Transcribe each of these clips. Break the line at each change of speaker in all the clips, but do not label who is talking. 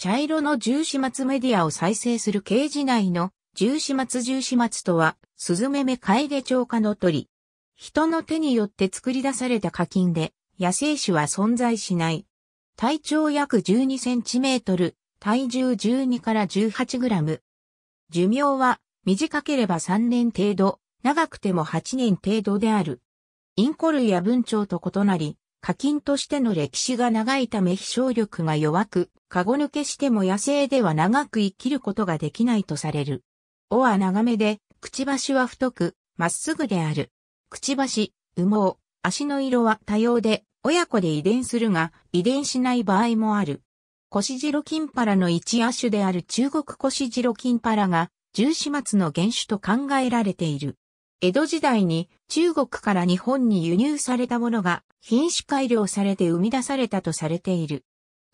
茶色の重始末メディアを再生する刑事内の重始末重始末とは、スズメメカエデウ科の鳥。人の手によって作り出された課金で、野生種は存在しない。体長約12センチメートル、体重12から18グラム。寿命は短ければ3年程度、長くても8年程度である。インコ類や文鳥と異なり、課金としての歴史が長いため飛翔力が弱く、カゴ抜けしても野生では長く生きることができないとされる。尾は長めで、くちばしは太く、まっすぐである。くちばし、羽毛、足の色は多様で、親子で遺伝するが、遺伝しない場合もある。コシジロキンパラの一亜種である中国コシジロキンパラが、十四末の原種と考えられている。江戸時代に中国から日本に輸入されたものが品種改良されて生み出されたとされている。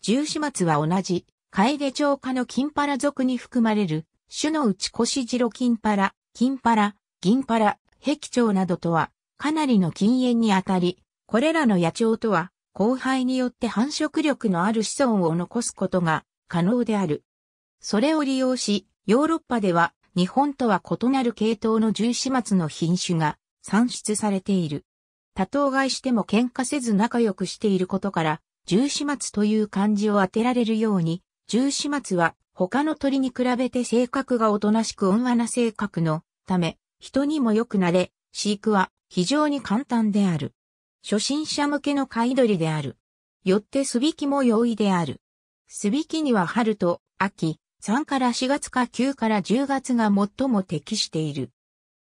十四松は同じ、楓町科の金パラ属に含まれる、種のうちコシジロ金パラ、金パラ、銀パラ、壁ウなどとは、かなりの禁煙にあたり、これらの野鳥とは、交配によって繁殖力のある子孫を残すことが可能である。それを利用し、ヨーロッパでは日本とは異なる系統の十四松の品種が産出されている。多頭買いしても喧嘩せず仲良くしていることから、十始末という漢字を当てられるように、十始末は他の鳥に比べて性格がおとなしく温和な性格のため、人にも良くなれ、飼育は非常に簡単である。初心者向けの飼い鳥である。よって素引きも容易である。素引きには春と秋、3から4月か9から10月が最も適している。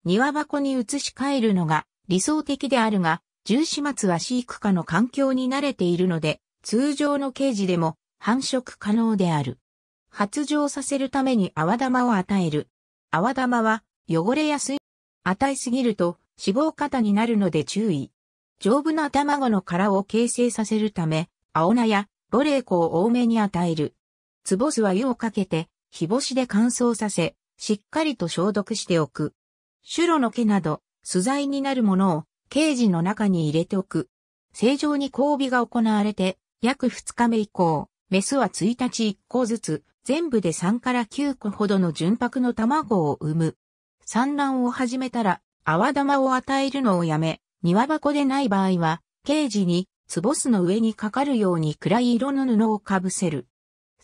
庭箱に移し替えるのが理想的であるが、獣始末は飼育下の環境に慣れているので、通常のケージでも繁殖可能である。発情させるために泡玉を与える。泡玉は汚れやすい。与えすぎると脂肪型になるので注意。丈夫な卵の殻を形成させるため、青菜やロレー粉を多めに与える。ツボスは湯をかけて、日干しで乾燥させ、しっかりと消毒しておく。シュロの毛など、素材になるものをケージの中に入れておく。正常に交尾が行われて、約2日目以降、メスは1日1個ずつ、全部で3から9個ほどの純白の卵を産む。産卵を始めたら、泡玉を与えるのをやめ、庭箱でない場合は、ケージに、つぼすの上にかかるように暗い色の布をかぶせる。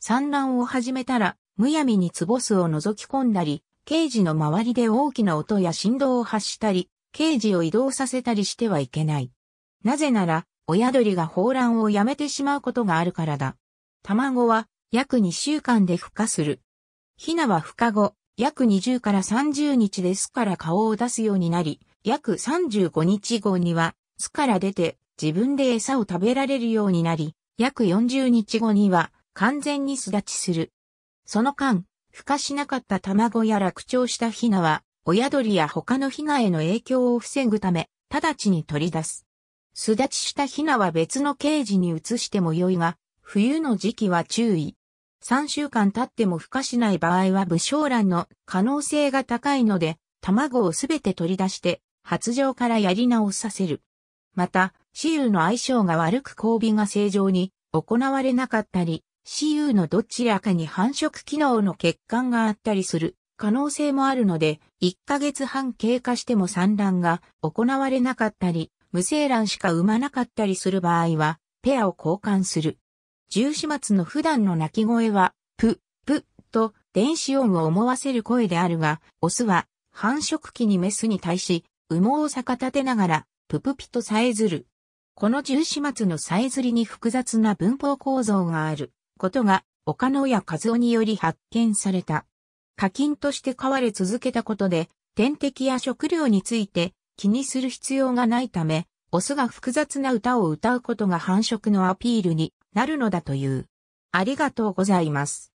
産卵を始めたら、むやみにつぼすを覗き込んだり、刑事の周りで大きな音や振動を発したり、刑事を移動させたりしてはいけない。なぜなら、親鳥が放卵をやめてしまうことがあるからだ。卵は約2週間で孵化する。ヒナは孵化後、約20から30日で巣から顔を出すようになり、約35日後には巣から出て自分で餌を食べられるようになり、約40日後には完全に巣立ちする。その間、孵化しなかった卵や落鳥したヒナは、親鳥や他のヒナへの影響を防ぐため、直ちに取り出す。巣立ちしたヒナは別のケージに移しても良いが、冬の時期は注意。3週間経っても孵化しない場合は武将卵の可能性が高いので、卵をすべて取り出して、発情からやり直させる。また、雌雄の相性が悪く交尾が正常に行われなかったり、CU のどちらかに繁殖機能の欠陥があったりする可能性もあるので、1ヶ月半経過しても産卵が行われなかったり、無精卵しか産まなかったりする場合は、ペアを交換する。重始末の普段の鳴き声は、プ、プと電子音を思わせる声であるが、オスは繁殖期にメスに対し、羽毛を逆立てながら、ププピとさえずる。この重始末のさえずりに複雑な文法構造がある。ことが、岡野や和夫により発見された。課金として飼われ続けたことで、天敵や食料について気にする必要がないため、オスが複雑な歌を歌うことが繁殖のアピールになるのだという。ありがとうございます。